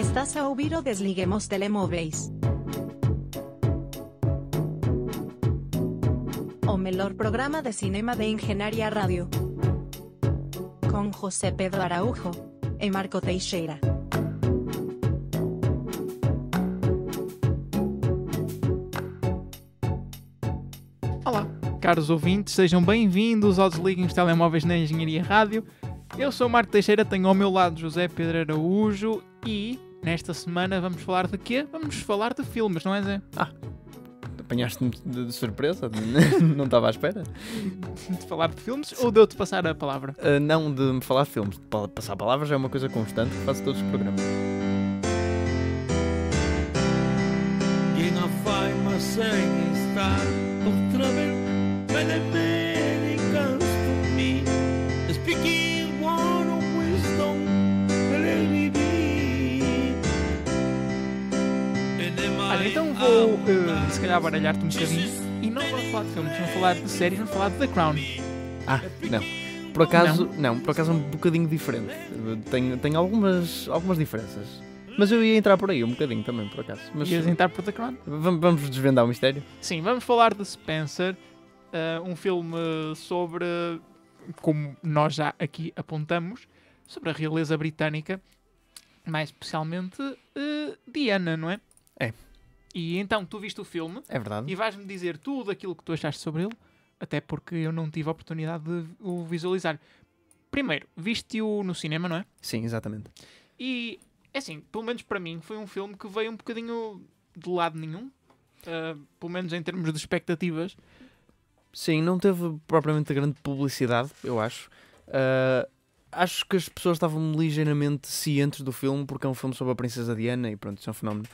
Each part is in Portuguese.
Estás a ouvir o Desliguemos Telemóveis. O melhor programa de cinema de Engenharia Rádio. Com José Pedro Araújo e Marco Teixeira. Olá, caros ouvintes, sejam bem-vindos ao Desliguemos Telemóveis na Engenharia Rádio. Eu sou Marco Teixeira, tenho ao meu lado José Pedro Araújo e Nesta semana vamos falar de quê? Vamos falar de filmes, não é, Zé? Ah, apanhaste-me de, surpresa, não estava à espera. De falar de filmes ou de eu te passar a palavra? Uh, não, de me falar de filmes. De passar palavras é uma coisa constante que faço todos os programas. E não vai, mas sem estar outra vez. se calhar baralhar-te um bocadinho. E não vamos falar de filmes, vamos falar de séries, vamos falar de The Crown. Ah, não. Por acaso, não. não, por acaso é um bocadinho diferente. Tem, tem algumas, algumas diferenças. Mas eu ia entrar por aí um bocadinho também, por acaso. Mas Ias entrar por The Crown? Vamos, vamos desvendar o mistério? Sim, vamos falar de Spencer, uh, um filme sobre, como nós já aqui apontamos, sobre a realeza britânica, mais especialmente uh, Diana, não é? É. E então tu viste o filme é verdade. e vais-me dizer tudo aquilo que tu achaste sobre ele, até porque eu não tive a oportunidade de o visualizar. Primeiro, viste-o no cinema, não é? Sim, exatamente. E, é assim, pelo menos para mim, foi um filme que veio um bocadinho de lado nenhum, uh, pelo menos em termos de expectativas. Sim, não teve propriamente grande publicidade, eu acho. Uh, acho que as pessoas estavam ligeiramente cientes do filme, porque é um filme sobre a Princesa Diana e pronto, isso é um fenómeno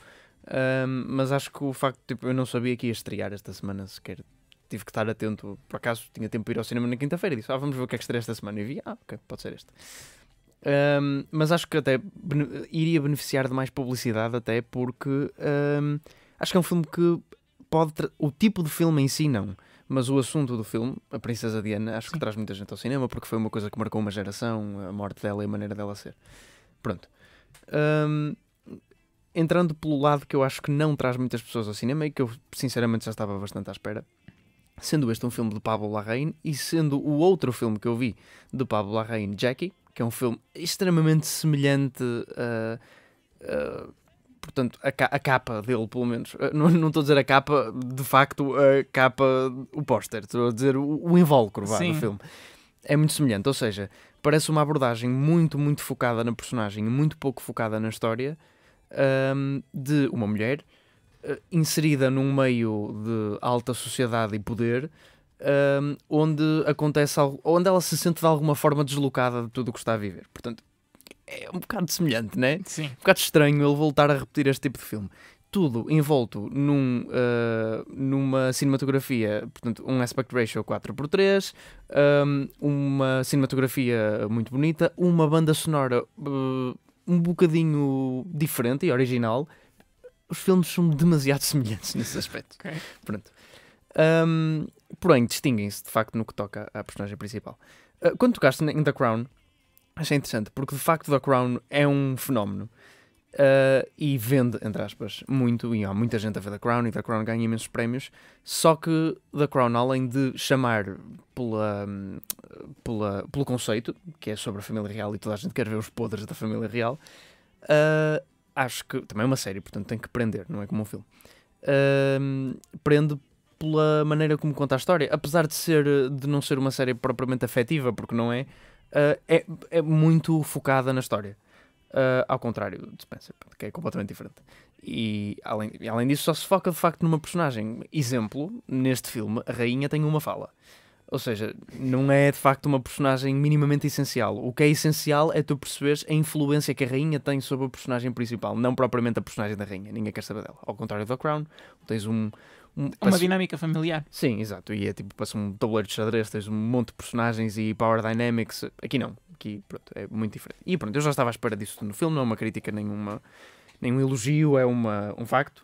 um, mas acho que o facto, tipo, eu não sabia que ia estrear esta semana sequer. Tive que estar atento. Por acaso tinha tempo para ir ao cinema na quinta-feira e disse: Ah, vamos ver o que é que estreia esta semana. E vi: Ah, ok, pode ser este. Um, mas acho que até iria beneficiar de mais publicidade, até porque um, acho que é um filme que pode. O tipo de filme em si, não. Mas o assunto do filme, A Princesa Diana, acho Sim. que traz muita gente ao cinema porque foi uma coisa que marcou uma geração, a morte dela e a maneira dela ser. Pronto. Um, entrando pelo lado que eu acho que não traz muitas pessoas ao cinema e que eu sinceramente já estava bastante à espera, sendo este um filme de Pablo Larraín e sendo o outro filme que eu vi de Pablo Larraín, Jackie, que é um filme extremamente semelhante a. Uh, uh, portanto, a, a, capa dele, pelo menos. Uh, não, não estou a dizer a capa, de facto, a capa, o póster. Estou a dizer o, o invólucro vá, do filme. É muito semelhante, ou seja, parece uma abordagem muito, muito focada na personagem e muito pouco focada na história um, de uma mulher uh, inserida num meio de alta sociedade e poder. Um, onde acontece algo, onde ela se sente de alguma forma deslocada de tudo o que está a viver. Portanto, é um bocado semelhante, né? Sim. Um bocado estranho ele voltar a repetir este tipo de filme. Tudo envolto num, uh, numa cinematografia, portanto, um aspect ratio 4x3, um, uma cinematografia muito bonita, uma banda sonora uh, um bocadinho diferente e original, os filmes são demasiado semelhantes nesse aspecto. okay. Pronto. Um, porém, distinguem-se de facto no que toca à personagem principal. Uh, quando tocaste em The Crown, achei interessante, porque de facto The Crown é um fenómeno uh, e vende, entre aspas, muito. E há muita gente a ver The Crown e The Crown ganha imensos prémios. Só que The Crown, além de chamar pela, pela, pelo conceito, que é sobre a família real e toda a gente quer ver os podres da família real, uh, acho que também é uma série, portanto tem que prender, não é como um filme. Uh, prende pela maneira como conta a história, apesar de ser de não ser uma série propriamente afetiva, porque não é, uh, é, é, muito focada na história. Uh, ao contrário do Spencer, que é completamente diferente. E além, além disso, só se foca de facto numa personagem. Exemplo, neste filme, a rainha tem uma fala. Ou seja, não é de facto uma personagem minimamente essencial. O que é essencial é tu perceberes a influência que a rainha tem sobre a personagem principal, não propriamente a personagem da rainha. Ninguém quer saber dela. Ao contrário do Crown, tens um. um uma passo... dinâmica familiar. Sim, exato. E é tipo, passa um tabuleiro de xadrez, tens um monte de personagens e power dynamics. Aqui não aqui pronto, é muito diferente. E pronto, eu já estava à espera disso no filme, não é uma crítica, nenhuma, nenhum elogio, é uma, um facto.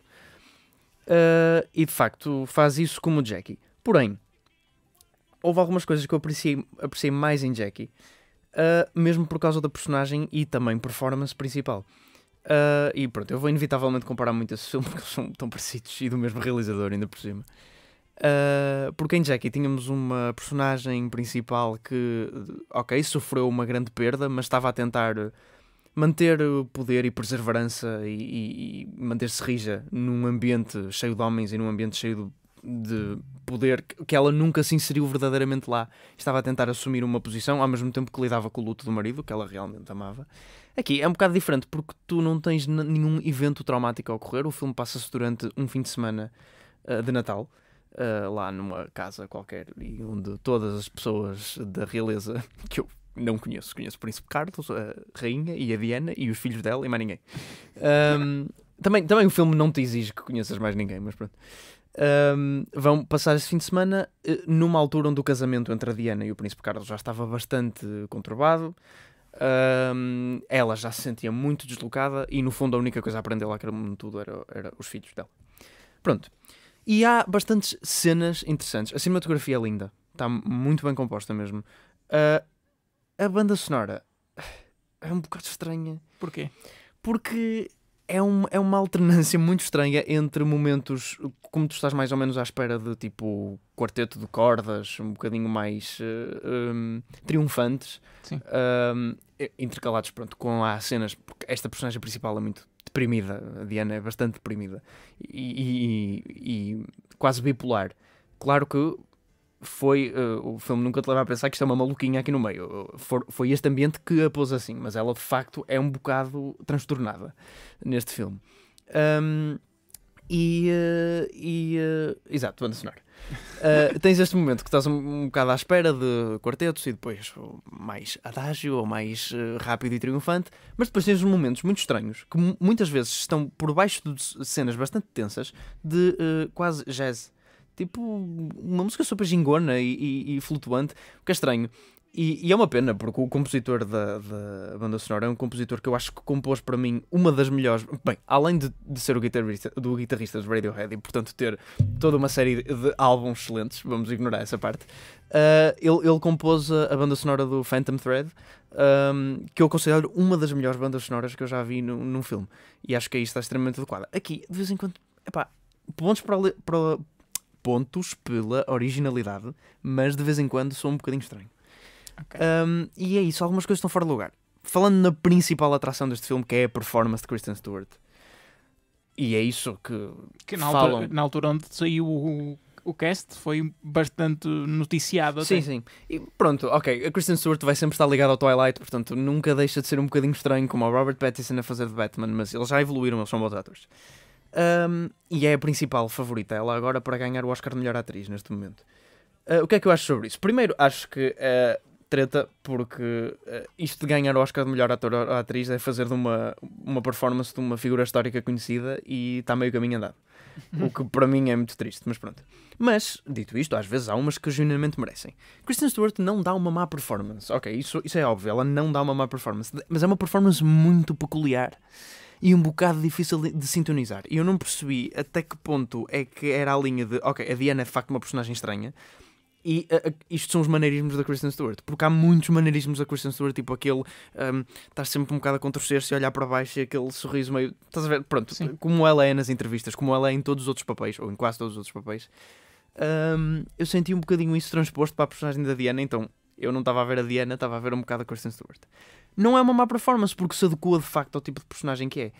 Uh, e de facto faz isso como Jackie. Porém, houve algumas coisas que eu apreciei, apreciei mais em Jackie, uh, mesmo por causa da personagem e também performance principal. Uh, e pronto, eu vou inevitavelmente comparar muito esse filme porque eles são tão parecidos e do mesmo realizador, ainda por cima. Ah, porque em Jackie tínhamos uma personagem principal que, ok, sofreu uma grande perda, mas estava a tentar manter o poder e perseverança e, e, e manter-se rija num ambiente cheio de homens e num ambiente cheio de, de, poder que ela nunca se inseriu verdadeiramente lá. Estava a tentar assumir uma posição ao mesmo tempo que lidava com o luto do marido, que ela realmente amava. Aqui é um bocado diferente porque tu não tens nenhum evento traumático a ocorrer, o filme passa-se durante um fim de semana uh, de Natal uh, lá numa casa qualquer e onde todas as pessoas da realeza que eu não conheço, conheço o Príncipe Carlos, a Rainha e a Diana e os filhos dela e mais ninguém. Um, também, também o filme não te exige que conheças mais ninguém, mas pronto. Um, vão passar esse fim de semana eh, numa altura onde o casamento entre a Diana e o Príncipe Carlos já estava bastante conturbado. Um, ela já se sentia muito deslocada e, no fundo, a única coisa a aprender lá que era tudo era, era os filhos dela. Pronto. E há bastantes cenas interessantes. A cinematografia é linda, está muito bem composta mesmo. Uh, a banda sonora é um bocado estranha. Porquê? Porque é, um, é uma alternância muito estranha entre momentos como tu estás mais ou menos à espera de tipo quarteto de cordas, um bocadinho mais uh, eh, um, ehm, triunfantes, ehm, intercalados pronto, com há cenas, porque esta personagem principal é muito deprimida, a Diana é bastante deprimida e, e, e quase bipolar. Claro que foi uh, o filme nunca te leva a pensar que isto é uma maluquinha aqui no meio. For, foi este ambiente que a pôs assim, mas ela de facto é um bocado transtornada neste filme. Um, e, uh, e uh, exato, banda sonora. Ah, tens este momento que estás um, um bocado à espera de quartetos e depois mais adágio ou mais rápido e triunfante, mas depois tens momentos muito estranhos que muitas vezes estão por baixo de cenas bastante tensas de quase jazz tipo uma música super gingona e, e, e flutuante, o que é estranho. E, e, é uma pena, porque o compositor da, da, banda sonora é um compositor que eu acho que compôs para mim uma das melhores. Bem, além de, de ser o guitarrista, do guitarrista de Radiohead e, portanto, ter toda uma série de álbuns excelentes, vamos ignorar essa parte, uh, ele, ele, compôs a, a, banda sonora do Phantom Thread, um, ehm, que eu considero uma das melhores bandas sonoras que eu já vi no, num filme. E acho que aí está extremamente adequada. Aqui, de vez em quando, epá, pontos para, para, pontos pela originalidade, mas de vez em quando sou um bocadinho estranho. Okay. Um, e é isso, algumas coisas estão fora de lugar. Falando na principal atração deste filme, que é a performance de Kristen Stewart. E é isso que, que na falam. Altura, na altura onde saiu o, o cast foi bastante noticiado. Até. Sim, sim. E pronto, ok. A Kristen Stewart vai sempre estar ligada ao Twilight, portanto nunca deixa de ser um bocadinho estranho como o Robert Pattinson a fazer de Batman, mas eles já evoluíram, eles são bons atores. Um, e é a principal favorita, ela agora para ganhar o Oscar de melhor atriz neste momento. Uh, o que é que eu acho sobre isso? Primeiro, acho que é treta, porque uh, isto de ganhar o Oscar de melhor ator ou atriz é fazer de uma, uma performance de uma figura histórica conhecida e está meio caminho andado. o que para mim é muito triste, mas pronto. Mas, dito isto, às vezes há umas que genuinamente merecem. Kristen Stewart não dá uma má performance. Ok, isso, isso é óbvio, ela não dá uma má performance, mas é uma performance muito peculiar e um bocado difícil de, sintonizar. E eu não percebi até que ponto é que era a linha de, ok, a Diana é de facto uma personagem estranha, e uh, isto são os maneirismos da Kristen Stewart, porque há muitos maneirismos da Kristen Stewart, tipo aquele um, ehm, estar sempre um bocado a contorcer-se, olhar para baixo e aquele sorriso meio. Estás a ver? Pronto, Sim. como ela é nas entrevistas, como ela é em todos os outros papéis, ou em quase todos os outros papéis, um, ehm, eu senti um bocadinho isso transposto para a personagem da Diana, então eu não estava a ver a Diana, estava a ver um bocado a Kristen Stewart não é uma má performance porque se adequa de facto ao tipo de personagem que é.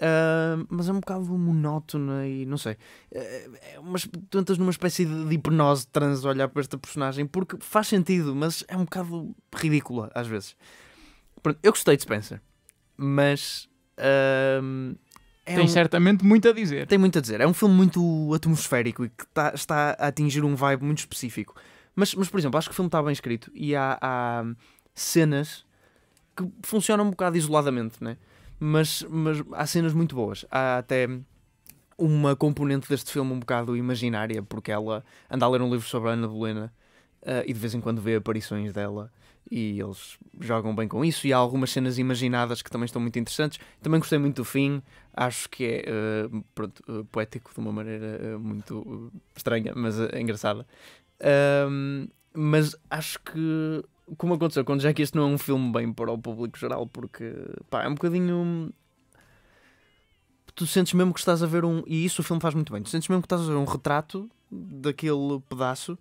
Uh, mas é um bocado monótona e não sei. Uh, é umas, tu entras numa espécie de, de hipnose trans a olhar para esta personagem porque faz sentido, mas é um bocado ridícula às vezes. Pronto, eu gostei de Spencer, mas. Uh, é tem um... certamente muito a dizer. Tem muito a dizer. É um filme muito atmosférico e que tá, está a atingir um vibe muito específico. Mas, mas, por exemplo, acho que o filme está bem escrito e há, há cenas que funciona um bocado isoladamente, né? mas, mas há cenas muito boas. Há até uma componente deste filme um bocado imaginária, porque ela anda a ler um livro sobre a Ana Bolena uh, e de vez em quando vê aparições dela e eles jogam bem com isso. E há algumas cenas imaginadas que também estão muito interessantes. Também gostei muito do fim, acho que é uh, pronto, uh, poético de uma maneira muito estranha, mas engraçada. mas acho que como aconteceu quando já que este não é um filme bem para o público geral, porque pá, é um bocadinho. Tu sentes mesmo que estás a ver um. E isso o filme faz muito bem. Tu sentes mesmo que estás a ver um retrato daquele pedaço.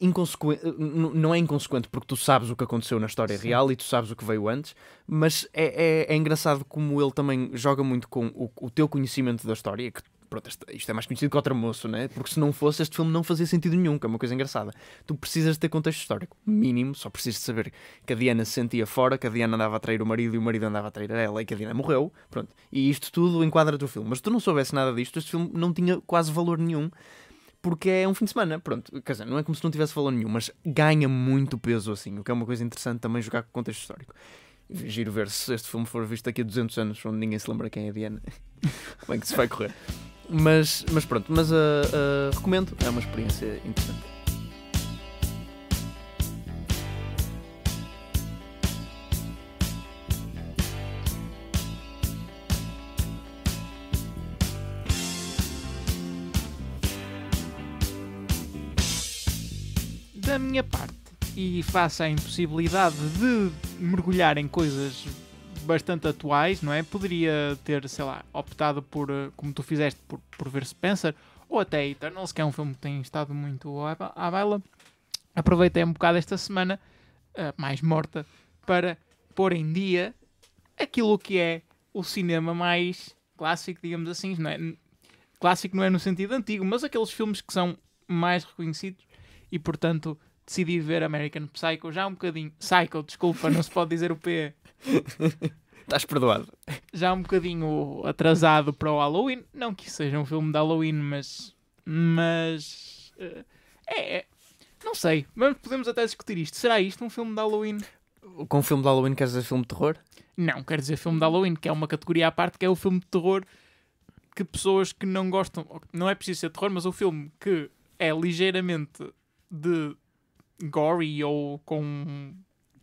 inconsequente Não é inconsequente porque tu sabes o que aconteceu na história Sim. real e tu sabes o que veio antes, mas é, é, é engraçado como ele também joga muito com o, o teu conhecimento da história, que Pronto, isto é mais conhecido que o Tramoço, né? Porque se não fosse, este filme não fazia sentido nenhum, que é uma coisa engraçada. Tu precisas de ter contexto histórico, mínimo, só precisas de saber que a Diana se sentia fora, que a Diana andava a trair o marido e o marido andava a trair ela e que a Diana morreu, pronto. E isto tudo enquadra-te o filme. Mas se tu não soubesse nada disto, este filme não tinha quase valor nenhum, porque é um fim de semana, pronto. Quer dizer, não é como se não tivesse valor nenhum, mas ganha muito peso assim, o que é uma coisa interessante também jogar com contexto histórico giro ver se este filme for visto aqui a 200 anos, onde ninguém se lembra quem é a Diana. Como é que se vai correr? Mas, mas pronto, mas uh, uh, recomendo, é uma experiência interessante. Da minha parte, e face à impossibilidade de mergulhar em coisas bastante atuais, não é? Poderia ter, sei lá, optado por, eh, como tu fizeste, por, por ver Spencer, ou até Eternals, que é um filme que tem estado muito à, baila. Aproveitei um bocado esta semana, uh, mais morta, para pôr em dia aquilo que é o cinema mais clássico, digamos assim, não é? Clássico não é no sentido antigo, mas aqueles filmes que são mais reconhecidos e, portanto, decidi ver American Psycho já um bocadinho. Psycho, desculpa, não se pode dizer o P. Estás perdoado. Já um bocadinho atrasado para o Halloween. Não que isso seja um filme de Halloween, mas. Mas. Eh, é, é. Não sei. Mas podemos até discutir isto. Será isto um filme de Halloween? Com filme de Halloween queres dizer filme de terror? Não, quer dizer filme de Halloween, que é uma categoria à parte, que é o filme de terror que pessoas que não gostam. Não é preciso ser terror, mas o filme que é ligeiramente de gory ou com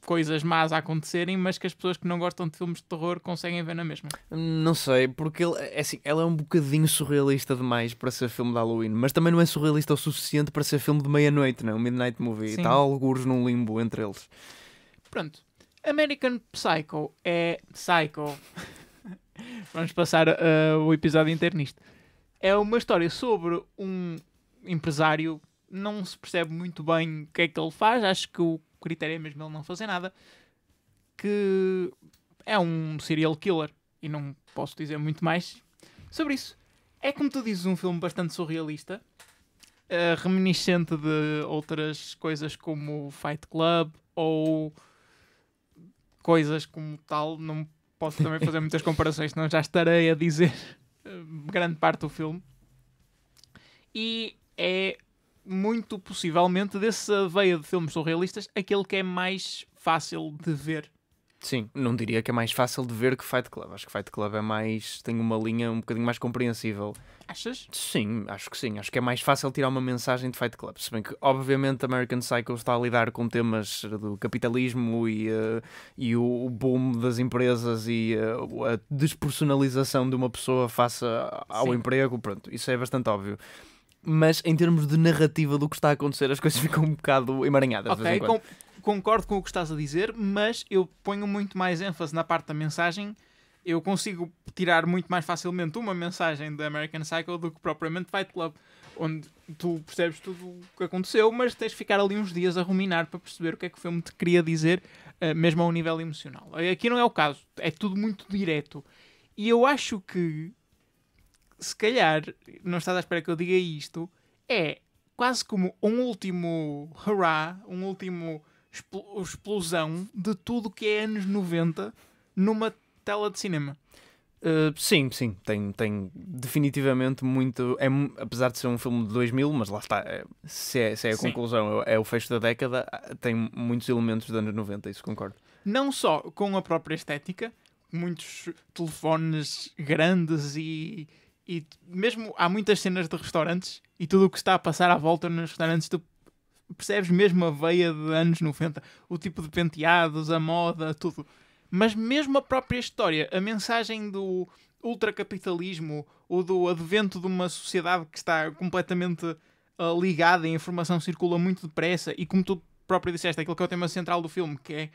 coisas más a acontecerem, mas que as pessoas que não gostam de filmes de terror conseguem ver na mesma. Não sei, porque ele, é assim, ela é um bocadinho surrealista demais para ser filme de Halloween, mas também não é surrealista o suficiente para ser filme de meia-noite, não? É? Midnight Movie. Está alguns num limbo entre eles. Pronto. American Psycho é. Psycho. Vamos passar uh, o episódio inteiro nisto. É uma história sobre um empresário não se percebe muito bem o que é que ele faz. Acho que o critério é mesmo ele não fazer nada. Que é um serial killer. E não posso dizer muito mais sobre isso. É como tu dizes, um filme bastante surrealista. Uh, reminiscente de outras coisas como Fight Club ou coisas como tal. Não posso também fazer muitas comparações, senão já estarei a dizer eh, grande parte do filme. E é muito possivelmente, dessa veia de filmes surrealistas, aquele que é mais fácil de ver. Sim, não diria que é mais fácil de ver que Fight Club. Acho que Fight Club é mais. tem uma linha um bocadinho mais compreensível. Achas? Sim, acho que sim. Acho que é mais fácil tirar uma mensagem de Fight Club. Se bem que, obviamente, American Psycho está a lidar com temas do capitalismo e, uh, e o, boom das empresas e uh, a despersonalização de uma pessoa face ao sim. emprego. Pronto, isso é bastante óbvio mas em termos de narrativa do que está a acontecer, as coisas ficam um bocado emaranhadas. Ok, com, concordo com o que estás a dizer, mas eu ponho muito mais ênfase na parte da mensagem. Eu consigo tirar muito mais facilmente uma mensagem da American Psycho do que propriamente Fight Club, onde tu percebes tudo o que aconteceu, mas tens de ficar ali uns dias a ruminar para perceber o que é que o filme te queria dizer, eh, mesmo a um nível emocional. Aqui não é o caso, é tudo muito direto. E eu acho que se calhar, não estás à espera que eu diga isto, é quase como um último hurrah, um último explosão de tudo que é anos 90 numa tela de cinema. Uh, sim, sim, tem, tem definitivamente muito. É, apesar de ser um filme de 2000, mas lá está, é, se, é, se é a sim. conclusão, é, o é fecho da década, ah, tem muitos elementos dos anos 90, isso concordo. Não só com a própria estética, muitos telefones grandes e e mesmo há muitas cenas de restaurantes e tudo o que está a passar à volta nos restaurantes, tu percebes mesmo a veia de anos 90, o tipo de penteados, a moda, tudo. Mas mesmo a própria história, a mensagem do ultracapitalismo ou do advento de uma sociedade que está completamente uh, ligada e a informação circula muito depressa e como tu próprio disseste, aquilo que é o tema central do filme, que é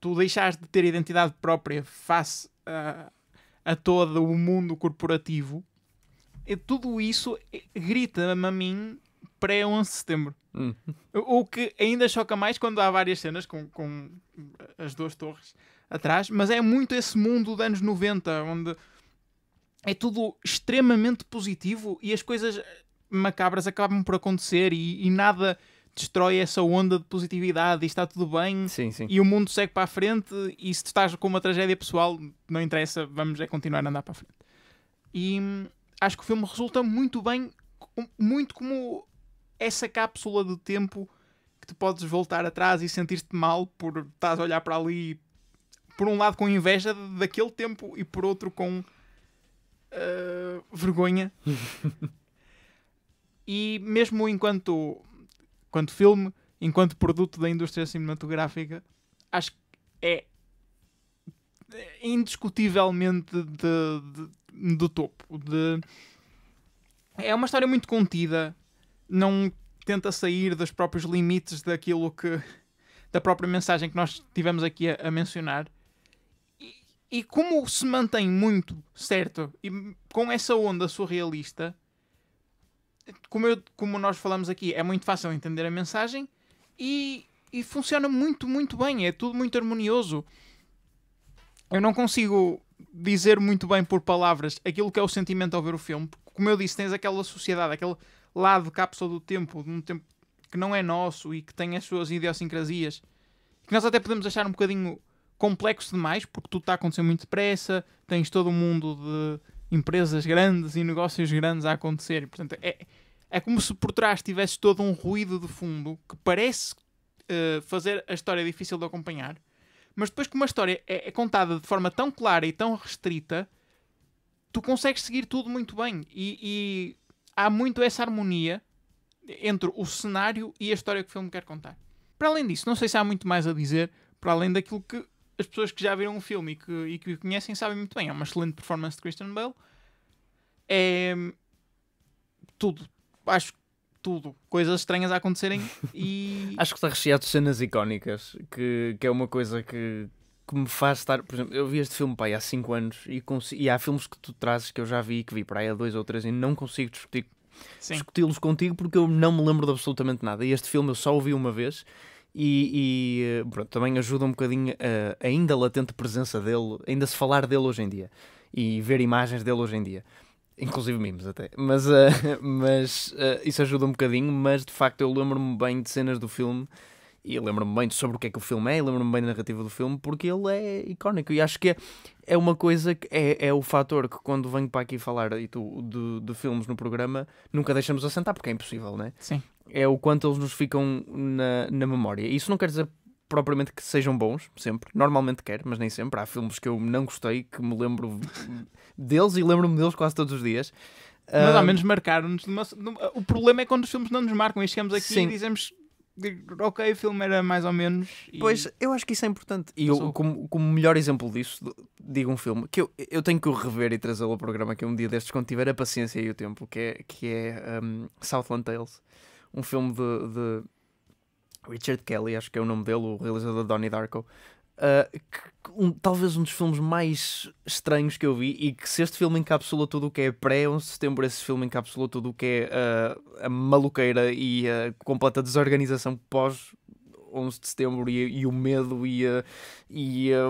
tu deixares de ter identidade própria face a, ah, a todo o mundo corporativo e tudo isso grita-me a mim pré-11 de setembro. Hum. O que ainda choca mais quando há várias cenas com, com as duas torres atrás, mas é muito esse mundo dos anos 90, onde é tudo extremamente positivo e as coisas macabras acabam por acontecer e, e nada destrói essa onda de positividade e está tudo bem sim, sim. e o mundo segue para a frente e se estás com uma tragédia pessoal não interessa, vamos é continuar a andar para a frente e acho que o filme resulta muito bem, muito como essa cápsula do tempo que te podes voltar atrás e sentir-te mal por estás a olhar para ali, por um lado com inveja daquele tempo e por outro com uh, vergonha. e mesmo enquanto, enquanto filme, enquanto produto da indústria cinematográfica, acho que é, é indiscutivelmente de, de do topo. De... É uma história muito contida, não tenta sair dos próprios limites daquilo que. da própria mensagem que nós tivemos aqui a, a mencionar. E, e, como se mantém muito certo e com essa onda surrealista, como, eu, como nós falamos aqui, é muito fácil entender a mensagem e, e funciona muito, muito bem. É tudo muito harmonioso. Eu não consigo dizer muito bem por palavras aquilo que é o sentimento ao ver o filme. Porque, como eu disse, tens aquela sociedade, aquele lado cápsula do tempo, de um tempo que não é nosso e que tem as suas idiosincrasias, que nós até podemos achar um bocadinho complexo demais, porque tudo está a acontecer muito depressa, tens todo o um mundo de empresas grandes e negócios grandes a acontecer, e, portanto é, é como se por trás tivesse todo um ruído de fundo que parece uh, fazer a história difícil de acompanhar, mas depois que uma história é, é contada de forma tão clara e tão restrita, tu consegues seguir tudo muito bem. E, e há muito essa harmonia entre o cenário e a história que o filme quer contar. Para além disso, não sei se há muito mais a dizer, para além daquilo que as pessoas que já viram o filme e que, e que o conhecem sabem muito bem. É uma excelente performance de Christian Bale. É. Tudo. Acho tudo, coisas estranhas a acontecerem e. Acho que está recheado de cenas icónicas, que, que é uma coisa que, que me faz estar. Por exemplo, eu vi este filme pai, há 5 anos e, consigo, e há filmes que tu trazes que eu já vi que vi para aí há 2 ou 3 e não consigo discutir, discuti-los contigo porque eu não me lembro de absolutamente nada. E este filme eu só ouvi uma vez. E, e eh, pronto, também ajuda um bocadinho a ainda latente presença dele, ainda se falar dele hoje em dia e ver imagens dele hoje em dia. Inclusive mimos até. Mas, uh, mas uh, isso ajuda um bocadinho, mas de facto eu lembro-me bem de cenas do filme e lembro-me bem de sobre o que é que o filme é, lembro-me bem da narrativa do filme, porque ele é icónico. E acho que é, é uma coisa que é, é o fator que, quando venho para aqui falar e tu, de, de filmes no programa, nunca deixamos assentar, porque é impossível, né? Sim. É o quanto eles nos ficam na, na memória. Isso não quer dizer propriamente que sejam bons, sempre. Normalmente quero, mas nem sempre. Há filmes que eu não gostei, que me lembro deles e lembro-me deles quase todos os dias. Mas ao menos marcaram-nos. O problema é quando os filmes não nos marcam e chegamos aqui Sim. e dizemos ok, o filme era mais ou menos. E... Pois, eu acho que isso é importante. E eu, como, como melhor exemplo disso, digo um filme que eu, eu tenho que o rever e trazê-lo ao programa que é um dia destes, quando tiver a paciência e o tempo, que é, que é um, Southland Tales. Um filme de, de Richard Kelly, acho que é o nome dele, o realizador de Donnie Darko, uh, que, um, talvez um dos filmes mais estranhos que eu vi e que se este filme encapsula tudo o que é pré-11 de setembro, esse filme encapsula tudo o que é uh, a maluqueira e a completa desorganização pós 11 de setembro e, e o medo e a, e, a,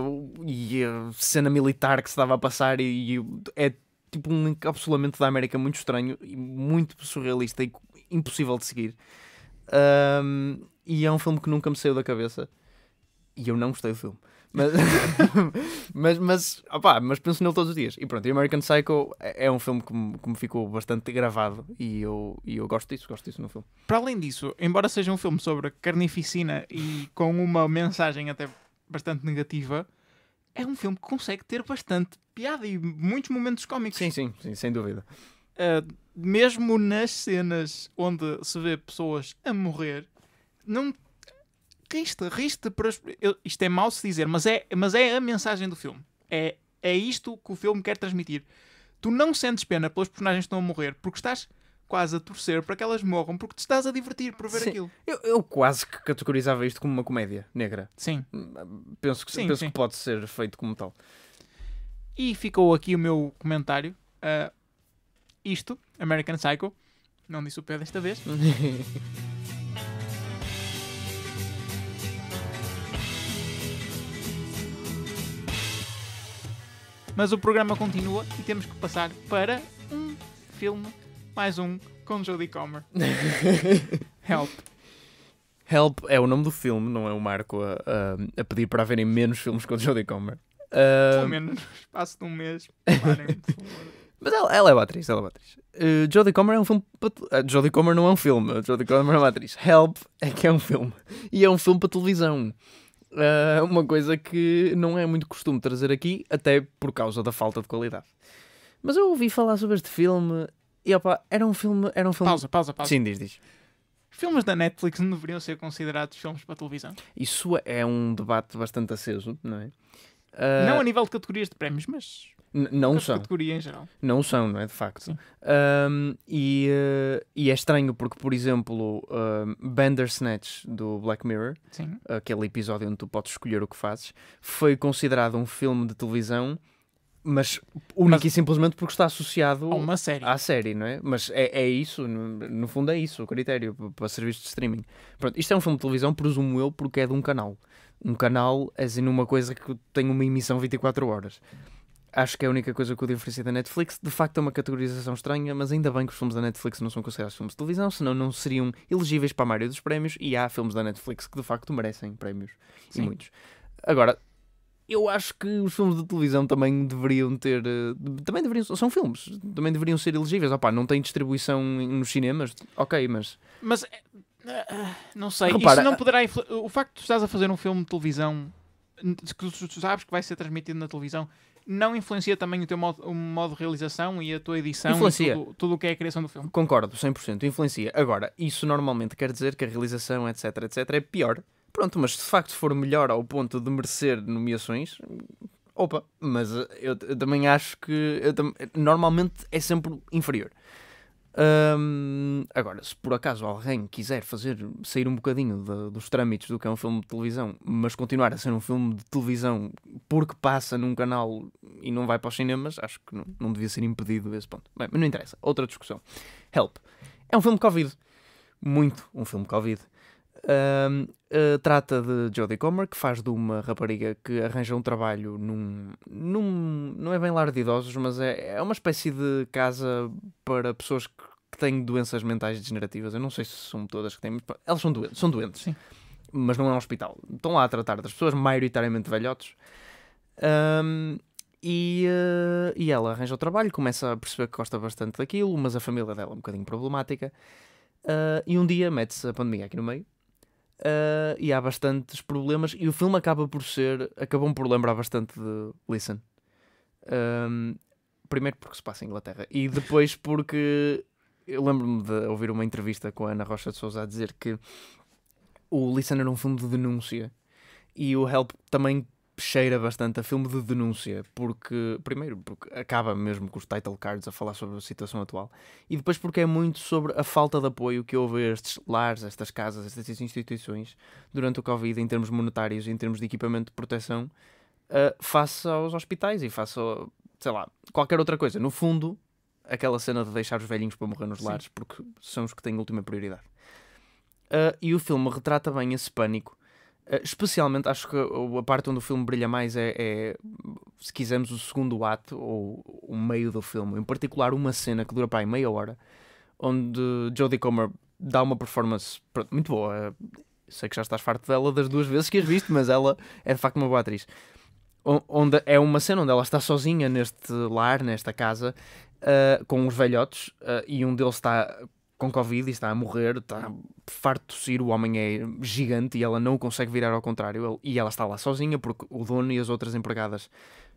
e a, cena militar que se estava a passar e, e é tipo um encapsulamento da América muito estranho e muito surrealista e impossível de seguir. Um, e é um filme que nunca me saiu da cabeça. E eu não gostei do filme. Mas, mas, mas, opa, mas penso nele todos os dias. E pronto, e American Psycho é, é um filme que me, que me ficou bastante gravado e eu, e eu gosto disso, gosto disso no filme. Para além disso, embora seja um filme sobre carnificina e com uma mensagem até bastante negativa, é um filme que consegue ter bastante piada e muitos momentos cómicos. Sim, sim, sim sem dúvida. Uh, mesmo nas cenas onde se vê pessoas a morrer, não riste, riste para Eu, isto é mau se dizer, mas é, mas é a mensagem do filme. É, é isto que o filme quer transmitir. Tu não sentes pena pelas personagens que estão a morrer porque estás quase a torcer para que elas morram porque te estás a divertir por ver sim. aquilo. Eu, eu, quase que categorizava isto como uma comédia negra. Sim. Penso que, sim, penso sim. que pode ser feito como tal. E ficou aqui o meu comentário. Uh, isto, American Psycho. Não disse o pé desta vez. Mas o programa continua e temos que passar para um filme, mais um, com Jodie Comer. Help. Help é o nome do filme, não é o Marco a, a, a pedir para haverem menos filmes com Jodie Comer. Uh... Pelo menos no espaço de um mês. Parem, por favor. Mas ela, ela, é uma atriz, ela é uma atriz. Uh, Jodie Comer é um filme. Uh, Jodie Comer não é um filme, Jodie Comer é uma atriz. Help é que é um filme. E é um filme para televisão. Uh, uma coisa que não é muito costume trazer aqui, até por causa da falta de qualidade. Mas eu ouvi falar sobre este filme e opa, era um filme. Era um filme... Pausa, pausa, pausa. Sim, diz, diz. Filmes da Netflix não deveriam ser considerados filmes para televisão? Isso é um debate bastante aceso, não é? Uh... Não a nível de categorias de prémios, mas não são. categoria em geral. Não são, não é? De facto. Um, e, uh, e é estranho porque, por exemplo, um, Bandersnatch do Black Mirror, Sim. aquele episódio onde tu podes escolher o que fazes, foi considerado um filme de televisão, mas único mas... e simplesmente porque está associado a uma série. À série, não é? Mas é, é isso, no, no fundo é isso o critério para serviços de streaming. Pronto, isto é um filme de televisão, presumo eu, porque é de um canal. Um canal, é assim, numa coisa que tem uma emissão 24 horas acho que é a única coisa que o diferencia da Netflix. De facto, é uma categorização estranha, mas ainda bem que os filmes da Netflix não são considerados filmes de televisão, senão não seriam elegíveis para a maioria dos prémios. E há filmes da Netflix que de facto merecem prémios, Sim. e muitos. Agora, eu acho que os filmes de televisão também deveriam ter. Eh, também deveriam. São filmes, também deveriam ser elegíveis. Opá, não tem distribuição nos cinemas, ok, mas. Mas. Eh, eh, não sei, Repara, isso não poderá. O facto de tu estás a fazer um filme de televisão que tu sabes que vai ser transmitido na televisão não influencia também o teu modo, o modo de realização e a tua edição influencia. e tudo o que é a criação do filme? Concordo, 100%, influencia. Agora, isso normalmente quer dizer que a realização, etc, etc, é pior. Pronto, mas se de facto for melhor ao ponto de merecer nomeações, opa, mas eh, eu, eu também acho que eu, normalmente é sempre inferior. Hum, agora, se por acaso alguém quiser fazer sair um bocadinho de, dos trâmites do que é um filme de televisão, mas continuar a ser um filme de televisão porque passa num canal e não vai para os cinemas, acho que não, não devia ser impedido esse ponto. Bem, mas não interessa, outra discussão. Help. É um filme Covid. Muito um filme Covid. Um, uh, eh, trata de Jodie Comer, que faz de uma rapariga que arranja um trabalho num. num não é bem lar de idosos, mas é, é uma espécie de casa para pessoas que têm doenças mentais degenerativas. Eu não sei se são todas que têm, mas elas são doentes, são doentes. Sim. Mas não é um hospital. Estão lá a tratar das pessoas, maioritariamente velhotos Um, e, uh, e ela arranja o trabalho, começa a perceber que gosta bastante daquilo, mas a família dela é um bocadinho problemática. Uh, e um dia mete-se a pandemia aqui no meio. Uh, e há bastantes problemas. E o filme acaba por ser. Acabam por lembrar bastante de Listen. Um, primeiro porque se passa em Inglaterra e depois porque eu lembro-me de ouvir uma entrevista com a Ana Rocha de Souza a dizer que o Listener é um filme de denúncia e o Help também cheira bastante a filme de denúncia, porque, primeiro, porque acaba mesmo com os title cards a falar sobre a situação atual, e depois porque é muito sobre a falta de apoio que houve a estes lares, estas casas, estas instituições durante o Covid, em termos monetários em termos de equipamento de proteção, uh, face aos hospitais e face, a, sei lá, qualquer outra coisa. No fundo, aquela cena de deixar os velhinhos para morrer nos lares, Sim. porque são os que têm última prioridade. Uh, e o filme retrata bem esse pânico. Uh, especialmente, acho que a parte onde o filme brilha mais é, é, se quisermos, o segundo ato ou o meio do filme. Em particular, uma cena que dura para aí meia hora, onde Jodie Comer dá uma performance muito boa. Ah, sei que já estás farto dela das duas vezes que as viste, mas ela é de facto uma boa atriz. Onde é uma cena onde ela está sozinha neste lar, nesta casa, uh, com os velhotes uh, e um deles está com Covid e está a morrer, está farto de tossir, o homem é gigante e ela não consegue virar ao contrário. Ele, e ela está lá sozinha porque o dono e as outras empregadas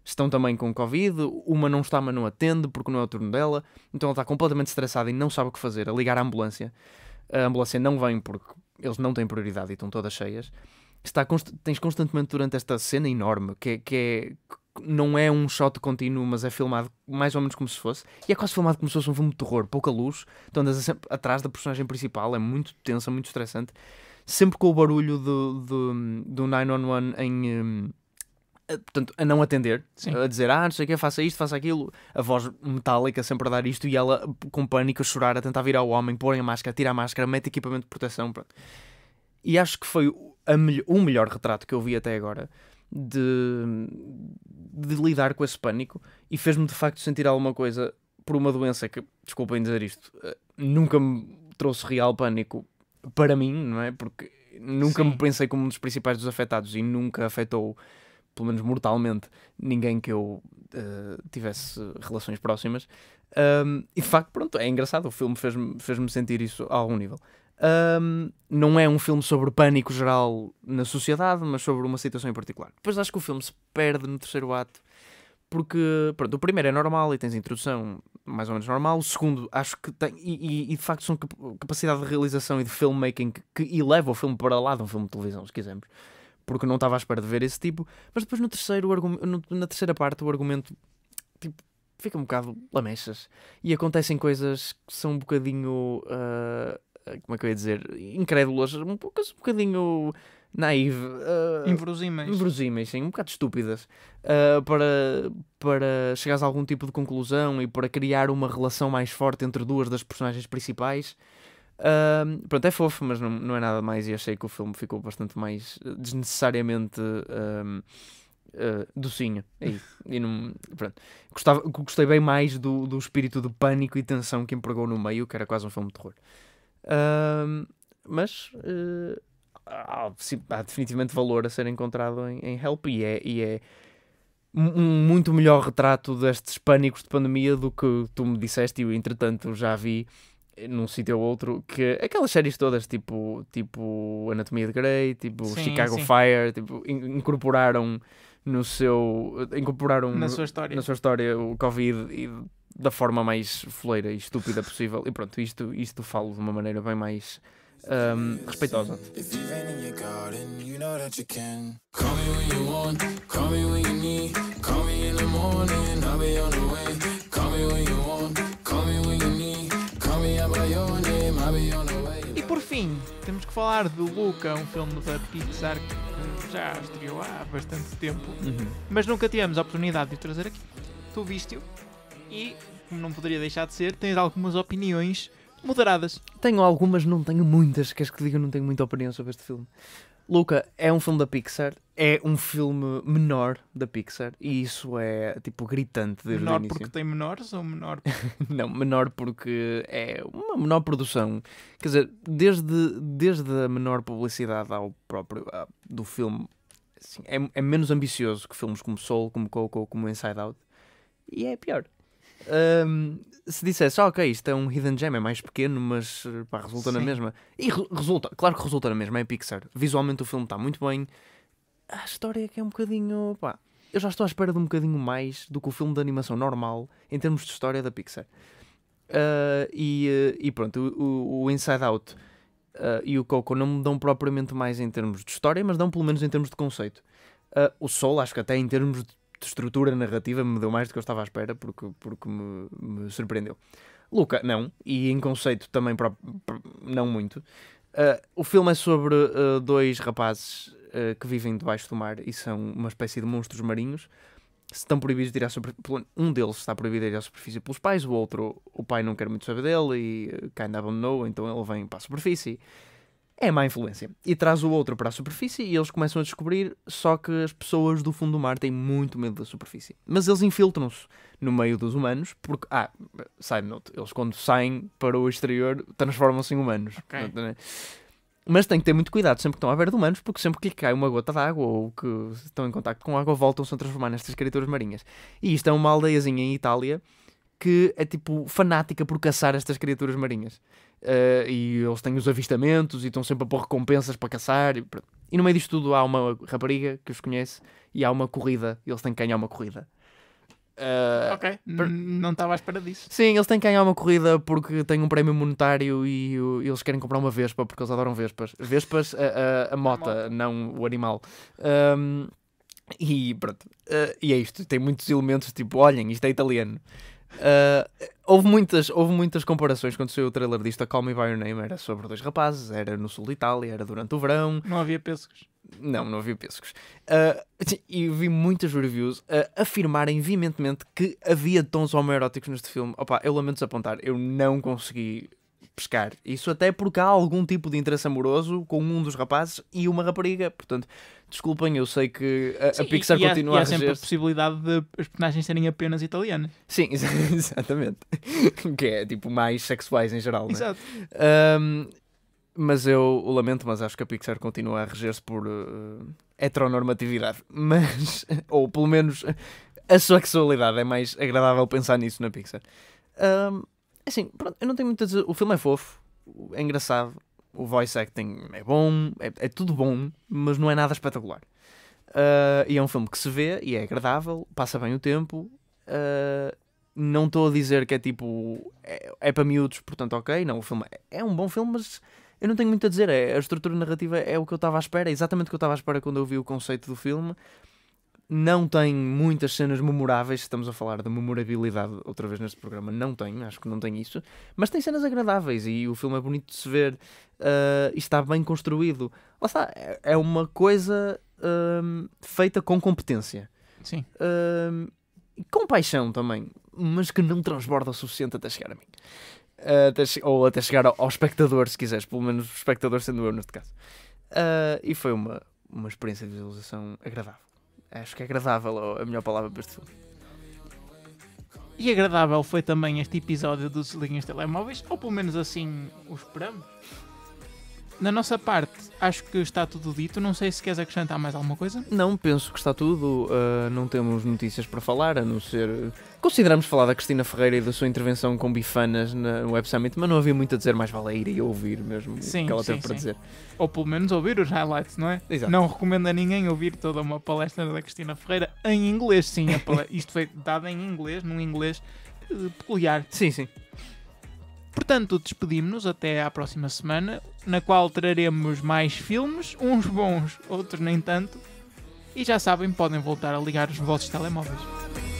estão também com Covid, uma não está, mas não atende porque não é o turno dela, então ela está completamente estressada e não sabe o que fazer, a ligar à ambulância. A ambulância não vem porque eles não têm prioridade e estão todas cheias. Está const tens constantemente durante esta cena enorme que é, que é não é um shot contínuo, mas é filmado mais ou menos como se fosse. E é quase filmado como se fosse um filme de terror. Pouca luz, Então andas atrás da personagem principal, é muito tensa, é muito estressante. Sempre com o barulho do, do, do 911 em. Um, a, eh, portanto, a não atender, Sim. a dizer, ah, não sei o que, faça isto, faça aquilo, a voz metálica sempre a dar isto e ela com pânico a chorar, a tentar virar o homem, pôr a máscara, tira a máscara, mete equipamento de proteção. Pronto. E acho que foi a o melhor retrato que eu vi até agora de, de lidar com esse pânico e fez-me de facto sentir alguma coisa por uma doença que, desculpem dizer isto, eh, nunca me trouxe real pânico para mim, não é? Porque nunca Sim. me pensei como um dos principais dos afetados e nunca afetou, pelo menos mortalmente, ninguém que eu uh, tivesse relações próximas. Um, e de facto, pronto, é engraçado. O filme fez-me fez sentir isso a algum nível. Um, não é um filme sobre pânico geral na sociedade, mas sobre uma situação em particular. Depois acho que o filme se perde no terceiro ato, porque pronto, o primeiro é normal e tens a introdução mais ou menos normal. O segundo, acho que tem, e, e, e de facto são capacidade de realização e de filmmaking que, que o filme para lá de um filme de televisão, se quisermos, porque não estava à espera de ver esse tipo. Mas depois no terceiro, na terceira parte, o argumento tipo, fica um bocado lamechas e acontecem coisas que são um bocadinho. Uh, eh, como é que eu ia dizer, incrédulas, um, pouco, um bocadinho naive, uh, inverosímeis. inverosímeis, sim, um bocado estúpidas, uh, para, para chegares a algum tipo de conclusão e para criar uma relação mais forte entre duas das personagens principais. Uh, pronto, é fofo, mas não, não é nada mais. E achei que o filme ficou bastante mais desnecessariamente uh, docinho. E, é e não, pronto. Gostava, gostei bem mais do, do espírito de pânico e tensão que empregou no meio, que era quase um filme de terror mas uh, há, há, definitivamente valor a ser encontrado em, em Help e é, e é um muito melhor retrato destes pânicos de pandemia do que tu me disseste e eu, entretanto, já vi num sítio ou outro que aquelas séries todas, tipo, tipo Anatomia de Grey, tipo sim, Chicago sim. Fire, tipo, incorporaram no seu. incorporaram na sua história, na sua história o Covid e da forma mais foleira e estúpida possível. E pronto, isto, isto falo de uma maneira bem mais um, respeitosa. fim, temos que falar do Luca, um filme da Pixar que já estreou há bastante tempo, uhum. mas nunca tivemos a oportunidade de o trazer aqui. Tu viste-o e, como não poderia deixar de ser, tens algumas opiniões moderadas. Tenho algumas, não tenho muitas, queres que diga, não tenho muita opinião sobre este filme. Luca, é um filme da Pixar, é um filme menor da Pixar e isso é tipo gritante desde menor o início. porque tem menores ou menor não menor porque é uma menor produção quer dizer desde desde a menor publicidade ao próprio uh, do filme assim, é, é menos ambicioso que filmes como Soul como Coco como Inside Out e é pior um, se dissesse, ah, ok, isto é um hidden gem, é mais pequeno, mas eh, pá, resulta Sim. na mesma. E re resulta, claro que resulta na mesma, é Pixar. Visualmente o filme está muito bem. A história é que é um bocadinho. Pá, eu já estou à espera de um bocadinho mais do que o filme de animação normal em termos de história da Pixar. Uh, e, eh, e, pronto, o, o Inside Out uh, e o Coco não me dão propriamente mais em termos de história, mas dão pelo menos em termos de conceito. Uh, o Sol, acho que até em termos de de estrutura narrativa me deu mais do que eu estava à espera, porque, porque me, me surpreendeu. Luca, não, e em conceito também pro, pro, não muito. Uh, o filme é sobre uh, dois rapazes uh, que vivem debaixo do mar e são uma espécie de monstros marinhos. Estão proibidos de ir à superfície. Um deles está proibido de ir à superfície pelos pais, o outro, o pai não quer muito saber dele e kinda abandonou, então ele vem para a superfície é má influência. E traz o outro para a superfície e eles começam a descobrir, só que as pessoas do fundo do mar têm muito medo da superfície. Mas eles infiltram-se no meio dos humanos, porque, ah, side note, eles quando saem para o exterior transformam-se em humanos. Okay. Né? Mas têm que ter muito cuidado sempre que estão à beira de humanos, porque sempre que lhe cai uma gota de água ou que estão em contato com água, voltam-se a transformar nestas criaturas marinhas. E isto é uma aldeiazinha em Itália que é tipo fanática por caçar estas criaturas marinhas. Uh, e eles têm os avistamentos e estão sempre a pôr recompensas para caçar. E, e, no meio disto tudo há uma rapariga que os conhece e há uma corrida. eles têm que ganhar uma corrida. Uh, ok, per... não estava à espera disso. Sim, eles têm que ganhar uma corrida porque têm um prémio monetário e, e eles querem comprar uma Vespa porque eles adoram Vespas. Vespas, a, a, mota, a mota, não o animal. Um, e pronto, uh, e é isto. Tem muitos elementos tipo: olhem, isto é italiano. Uh, houve, muitas, houve muitas comparações quando saiu o trailer disto. A Call Me By Your Name era sobre dois rapazes, era no sul de Itália, era durante o verão. Não havia pêssegos. Não, não havia pêssegos. Uh, e vi muitas reviews uh, afirmarem veementemente que havia tons homoeróticos neste filme. Opa, eu lamento desapontar, eu não consegui pescar. Isso até porque há algum tipo de interesse amoroso com um dos rapazes e uma rapariga. Portanto, desculpem, eu sei que a, Sim, a Pixar e, continua a há, a há sempre a possibilidade de as personagens serem apenas italianas. Sim, exatamente. que é tipo mais sexuais em geral. Né? Exato. Um, mas eu lamento, mas acho que a Pixar continua a reger-se por uh, heteronormatividade. Mas, ou pelo menos a sexualidade, é mais agradável pensar nisso na Pixar. Um, é assim, pronto, eu não tenho muito a dizer. O filme é fofo, é engraçado, o voice acting é bom, é, é tudo bom, mas não é nada espetacular. Uh, e é um filme que se vê e é agradável, passa bem o tempo. Uh, não estou a dizer que é tipo. É, é, para miúdos, portanto, ok. Não, o filme é, é um bom filme, mas eu não tenho muito a dizer. É, a estrutura narrativa é o que eu estava à espera, é exatamente o que eu estava à espera quando eu vi o conceito do filme não tem muitas cenas memoráveis, estamos a falar de memorabilidade outra vez neste programa, não tem, acho que não tem isso, mas tem cenas agradáveis e o filme é bonito de se ver uh, e está bem construído. Lá está, é, é uma coisa uh, feita com competência. Sim. Uh, com paixão também, mas que não transborda o suficiente até chegar a mim. Até ou até chegar ao, ao espectador, se quiseres, pelo menos o espectador sendo eu neste caso. e foi uma, uma experiência de visualização agradável. Acho que é agradável a melhor palavra para este filme. E agradável foi também este episódio dos Linhas Telemóveis, ou pelo menos assim o esperamos. Na nossa parte, acho que está tudo dito. Não sei se queres acrescentar mais alguma coisa. Não, penso que está tudo. Uh, não temos notícias para falar, a não ser. Consideramos falar da Cristina Ferreira e da sua intervenção com bifanas no Web Summit, mas não havia muito a dizer, mais vale ir e ouvir mesmo sim, o que ela sim, teve sim. para dizer. Ou pelo menos ouvir os highlights, não é? Exato. Não recomendo a ninguém ouvir toda uma palestra da Cristina Ferreira em inglês, sim. Isto foi dado em inglês, num inglês eh, peculiar. Sim, sim. Portanto, despedimos-nos até à próxima semana na qual traremos mais filmes, uns bons, outros nem tanto. E já sabem, podem voltar a ligar os vossos telemóveis.